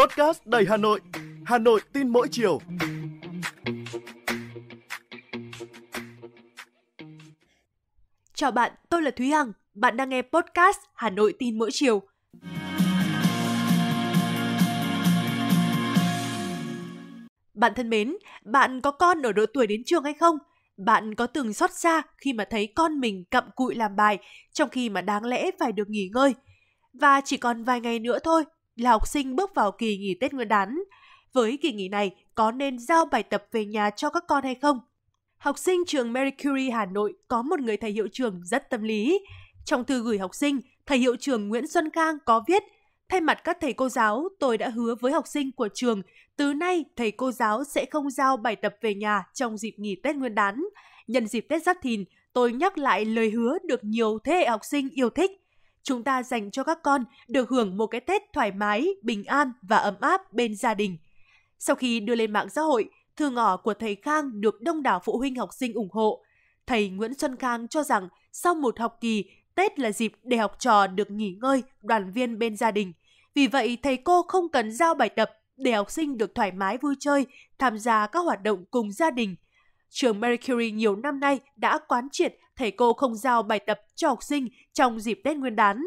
Podcast đầy Hà Nội, Hà Nội tin mỗi chiều. Chào bạn, tôi là Thúy Hằng. Bạn đang nghe podcast Hà Nội tin mỗi chiều. Bạn thân mến, bạn có con ở độ tuổi đến trường hay không? Bạn có từng xót xa khi mà thấy con mình cặm cụi làm bài trong khi mà đáng lẽ phải được nghỉ ngơi? Và chỉ còn vài ngày nữa thôi là học sinh bước vào kỳ nghỉ Tết Nguyên đán. Với kỳ nghỉ này, có nên giao bài tập về nhà cho các con hay không? Học sinh trường Mercury Hà Nội có một người thầy hiệu trưởng rất tâm lý. Trong thư gửi học sinh, thầy hiệu trưởng Nguyễn Xuân Khang có viết Thay mặt các thầy cô giáo, tôi đã hứa với học sinh của trường, từ nay thầy cô giáo sẽ không giao bài tập về nhà trong dịp nghỉ Tết Nguyên đán. Nhân dịp Tết Giáp Thìn, tôi nhắc lại lời hứa được nhiều thế hệ học sinh yêu thích chúng ta dành cho các con được hưởng một cái Tết thoải mái, bình an và ấm áp bên gia đình. Sau khi đưa lên mạng xã hội, thư ngỏ của thầy Khang được đông đảo phụ huynh học sinh ủng hộ. Thầy Nguyễn Xuân Khang cho rằng sau một học kỳ, Tết là dịp để học trò được nghỉ ngơi, đoàn viên bên gia đình. Vì vậy, thầy cô không cần giao bài tập để học sinh được thoải mái vui chơi, tham gia các hoạt động cùng gia đình – trường Mercury nhiều năm nay đã quán triệt thầy cô không giao bài tập cho học sinh trong dịp Tết Nguyên đán.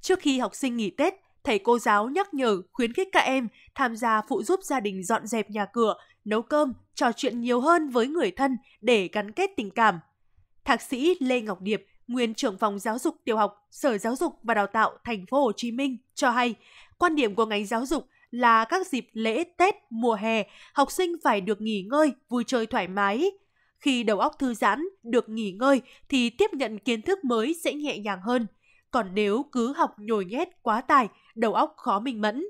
Trước khi học sinh nghỉ Tết, thầy cô giáo nhắc nhở khuyến khích các em tham gia phụ giúp gia đình dọn dẹp nhà cửa, nấu cơm, trò chuyện nhiều hơn với người thân để gắn kết tình cảm. Thạc sĩ Lê Ngọc Điệp, nguyên trưởng phòng giáo dục tiểu học, Sở Giáo dục và Đào tạo Thành phố Hồ Chí Minh cho hay, quan điểm của ngành giáo dục là các dịp lễ Tết, mùa hè, học sinh phải được nghỉ ngơi, vui chơi thoải mái. Khi đầu óc thư giãn, được nghỉ ngơi thì tiếp nhận kiến thức mới sẽ nhẹ nhàng hơn. Còn nếu cứ học nhồi nhét quá tài, đầu óc khó minh mẫn.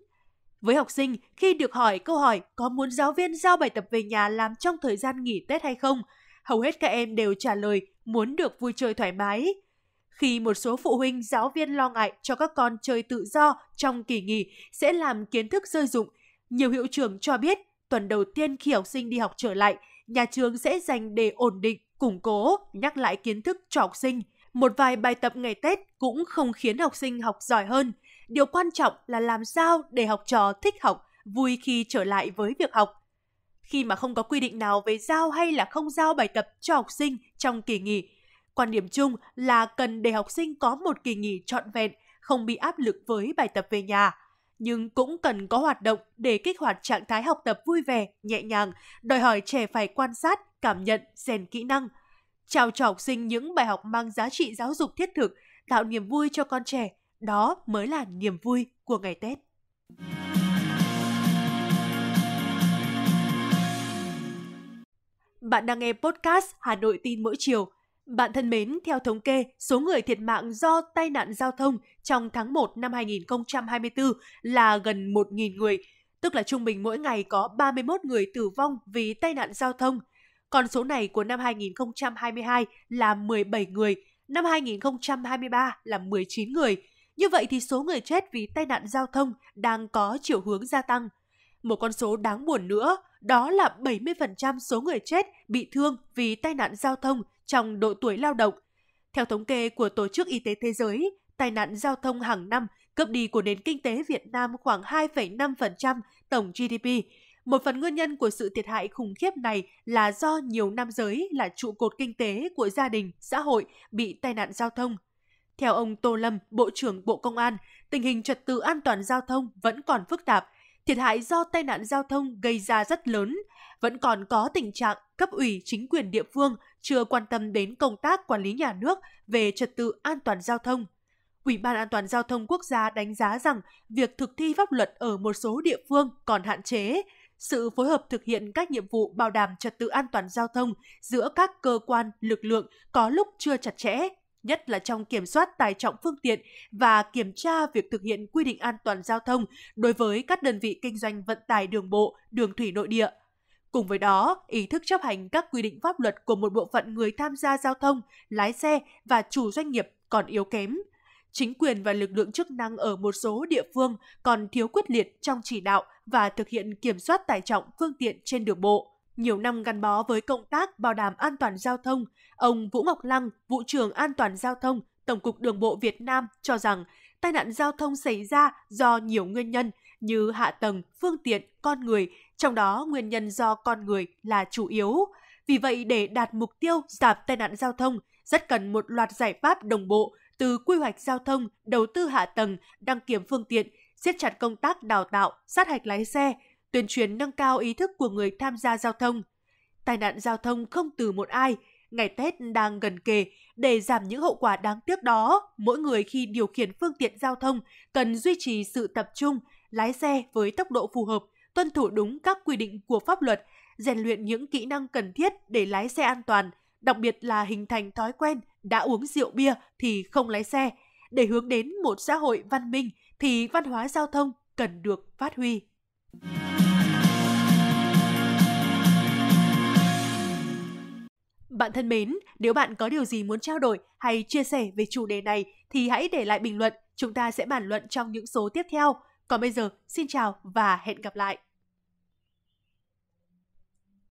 Với học sinh, khi được hỏi câu hỏi có muốn giáo viên giao bài tập về nhà làm trong thời gian nghỉ Tết hay không, hầu hết các em đều trả lời muốn được vui chơi thoải mái – khi một số phụ huynh giáo viên lo ngại cho các con chơi tự do trong kỳ nghỉ sẽ làm kiến thức rơi dụng. Nhiều hiệu trưởng cho biết tuần đầu tiên khi học sinh đi học trở lại, nhà trường sẽ dành để ổn định, củng cố, nhắc lại kiến thức cho học sinh. Một vài bài tập ngày Tết cũng không khiến học sinh học giỏi hơn. Điều quan trọng là làm sao để học trò thích học, vui khi trở lại với việc học. Khi mà không có quy định nào về giao hay là không giao bài tập cho học sinh trong kỳ nghỉ, Quan điểm chung là cần để học sinh có một kỳ nghỉ trọn vẹn, không bị áp lực với bài tập về nhà, nhưng cũng cần có hoạt động để kích hoạt trạng thái học tập vui vẻ, nhẹ nhàng, đòi hỏi trẻ phải quan sát, cảm nhận, rèn kỹ năng. Trao cho học sinh những bài học mang giá trị giáo dục thiết thực, tạo niềm vui cho con trẻ, đó mới là niềm vui của ngày Tết. Bạn đang nghe podcast Hà Nội tin mỗi chiều bạn thân mến, theo thống kê, số người thiệt mạng do tai nạn giao thông trong tháng 1 năm 2024 là gần 1.000 người, tức là trung bình mỗi ngày có 31 người tử vong vì tai nạn giao thông. Còn số này của năm 2022 là 17 người, năm 2023 là 19 người. Như vậy thì số người chết vì tai nạn giao thông đang có chiều hướng gia tăng. Một con số đáng buồn nữa, đó là 70% số người chết bị thương vì tai nạn giao thông – trong độ tuổi lao động. Theo thống kê của Tổ chức Y tế Thế giới, tai nạn giao thông hàng năm cấp đi của nền kinh tế Việt Nam khoảng 2,5% tổng GDP. Một phần nguyên nhân của sự thiệt hại khủng khiếp này là do nhiều nam giới là trụ cột kinh tế của gia đình, xã hội bị tai nạn giao thông. Theo ông Tô Lâm, Bộ trưởng Bộ Công an, tình hình trật tự an toàn giao thông vẫn còn phức tạp, thiệt hại do tai nạn giao thông gây ra rất lớn, vẫn còn có tình trạng cấp ủy chính quyền địa phương chưa quan tâm đến công tác quản lý nhà nước về trật tự an toàn giao thông. Ủy ban An toàn giao thông quốc gia đánh giá rằng việc thực thi pháp luật ở một số địa phương còn hạn chế, sự phối hợp thực hiện các nhiệm vụ bảo đảm trật tự an toàn giao thông giữa các cơ quan, lực lượng có lúc chưa chặt chẽ, nhất là trong kiểm soát tải trọng phương tiện và kiểm tra việc thực hiện quy định an toàn giao thông đối với các đơn vị kinh doanh vận tải đường bộ, đường thủy nội địa. Cùng với đó, ý thức chấp hành các quy định pháp luật của một bộ phận người tham gia giao thông, lái xe và chủ doanh nghiệp còn yếu kém. Chính quyền và lực lượng chức năng ở một số địa phương còn thiếu quyết liệt trong chỉ đạo và thực hiện kiểm soát tải trọng phương tiện trên đường bộ nhiều năm gắn bó với công tác bảo đảm an toàn giao thông, ông Vũ Ngọc Lăng, vụ trưởng an toàn giao thông, Tổng cục Đường bộ Việt Nam cho rằng tai nạn giao thông xảy ra do nhiều nguyên nhân như hạ tầng, phương tiện, con người, trong đó nguyên nhân do con người là chủ yếu. Vì vậy, để đạt mục tiêu giảm tai nạn giao thông, rất cần một loạt giải pháp đồng bộ từ quy hoạch giao thông, đầu tư hạ tầng, đăng kiểm phương tiện, siết chặt công tác đào tạo, sát hạch lái xe, tuyên truyền nâng cao ý thức của người tham gia giao thông. Tai nạn giao thông không từ một ai, ngày Tết đang gần kề, để giảm những hậu quả đáng tiếc đó, mỗi người khi điều khiển phương tiện giao thông cần duy trì sự tập trung, lái xe với tốc độ phù hợp, tuân thủ đúng các quy định của pháp luật, rèn luyện những kỹ năng cần thiết để lái xe an toàn, đặc biệt là hình thành thói quen đã uống rượu bia thì không lái xe. Để hướng đến một xã hội văn minh thì văn hóa giao thông cần được phát huy. Bạn thân mến, nếu bạn có điều gì muốn trao đổi hay chia sẻ về chủ đề này thì hãy để lại bình luận, chúng ta sẽ bàn luận trong những số tiếp theo. Còn bây giờ, xin chào và hẹn gặp lại!